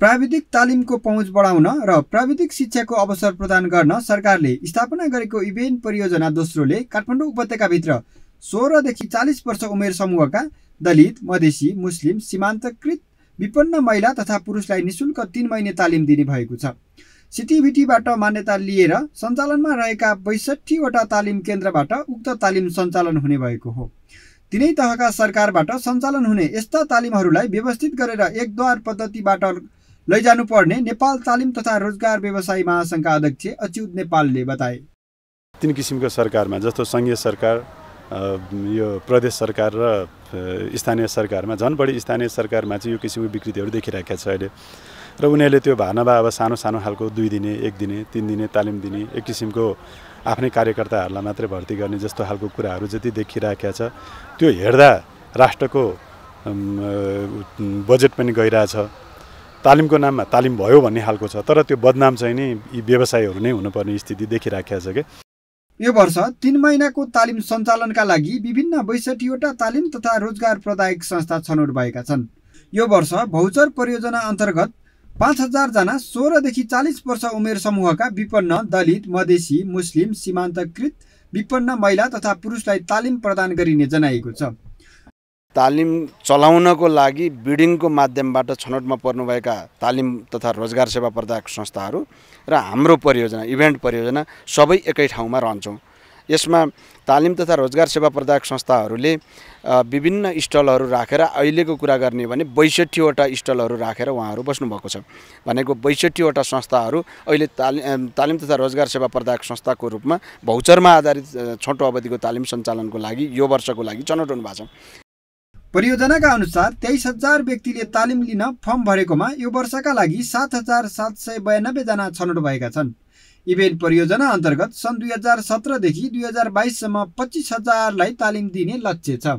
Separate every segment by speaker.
Speaker 1: प्राविधिक तालिमको पहुँच बढाउन र प्राविधिक शिक्षाको अवसर प्रदान गर्न सरकारले स्थापना गरेको इभेन्ट परियोजना दोस्रोले काठमाडौँ उपत्यकाभित्र सोह्रदेखि चालिस वर्ष उमेर समूहका दलित मधेसी मुस्लिम सीमान्तकृत विपन्न महिला तथा पुरुषलाई निशुल्क तिन महिने तालिम दिने भएको छ सिटिभिटीबाट मान्यता लिएर सञ्चालनमा रहेका बैसठीवटा तालिम केन्द्रबाट उक्त तालिम सञ्चालन हुने भएको हो तिनै तहका सरकारबाट सञ्चालन हुने यस्ता तालिमहरूलाई व्यवस्थित गरेर एकद्वार पद्धतिबाट लैजानुपर्ने नेपाल तालिम तथा रोजगार व्यवसाय महासङ्घका अध्यक्ष अच्युत
Speaker 2: नेपालले बताए तिन किसिमको सरकारमा जस्तो सङ्घीय सरकार यो प्रदेश सरकार र स्थानीय सरकारमा झन् बढी स्थानीय सरकारमा चाहिँ यो किसिमको विकृतिहरू देखिरहेका छ अहिले र उनीहरूले त्यो भावनामा अब सानो सानो खालको दुई दिने एक दिने तिन दिने तालिम दिने एक किसिमको आफ्नै कार्यकर्ताहरूलाई मात्रै भर्ती गर्ने जस्तो खालको कुराहरू जति देखिरहेका छ त्यो हेर्दा राष्ट्रको बजेट पनि गइरहेछ तालिमको नाममा तालिम भयो भन्ने खालको छ तर त्यो बदनाम चाहिँ नि यी व्यवसायहरू नै हुनुपर्ने स्थिति देखिराखेको छ क्या
Speaker 1: यो वर्ष तिन महिनाको तालिम सञ्चालनका लागि विभिन्न बैसठीवटा तालिम तथा रोजगार प्रदायक संस्था छनौट भएका छन् यो वर्ष भौचर परियोजना अन्तर्गत पाँच हजारजना सोह्रदेखि चालिस वर्ष उमेर समूहका विपन्न दलित मधेसी मुस्लिम सीमान्तकृत विपन्न महिला तथा पुरुषलाई तालिम प्रदान गरिने जनाइएको छ
Speaker 3: तालिम चलाउनको लागि बिडिङको माध्यमबाट छनौटमा पर्नुभएका तालिम तथा रोजगार सेवा प्रदायक संस्थाहरू र हाम्रो परियोजना इभेन्ट परियोजना सबै एकै ठाउँमा रहन्छौँ यसमा तालिम तथा रोजगार सेवा प्रदायक संस्थाहरूले विभिन्न स्टलहरू राखेर अहिलेको कुरा गर्ने भने बैसठीवटा स्टलहरू राखेर उहाँहरू बस्नुभएको छ भनेको बैसठीवटा संस्थाहरू अहिले तालि तालिम तथा रोजगार सेवा प्रदायक संस्थाको रूपमा भौचरमा आधारित छोटो अवधिको तालिम सञ्चालनको लागि यो वर्षको लागि
Speaker 1: छनौट हुनुभएको छ परियोजनाका अनुसार तेइस हजार व्यक्तिले तालिम लिन फर्म भरेकोमा यो वर्षका लागि सात हजार सात सय बयानब्बेजना छनौट भएका छन् इभेन्ट परियोजना अन्तर्गत सन् दुई हजार सत्रदेखि दुई हजार बाइससम्म पच्चिस हजारलाई तालिम दिने लक्ष्य छ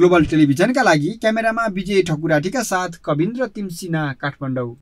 Speaker 1: ग्लोबल टेलिभिजनका लागि क्यामेरामा विजय ठकुराठीका साथ कविन्द्र तिमसिना काठमाडौँ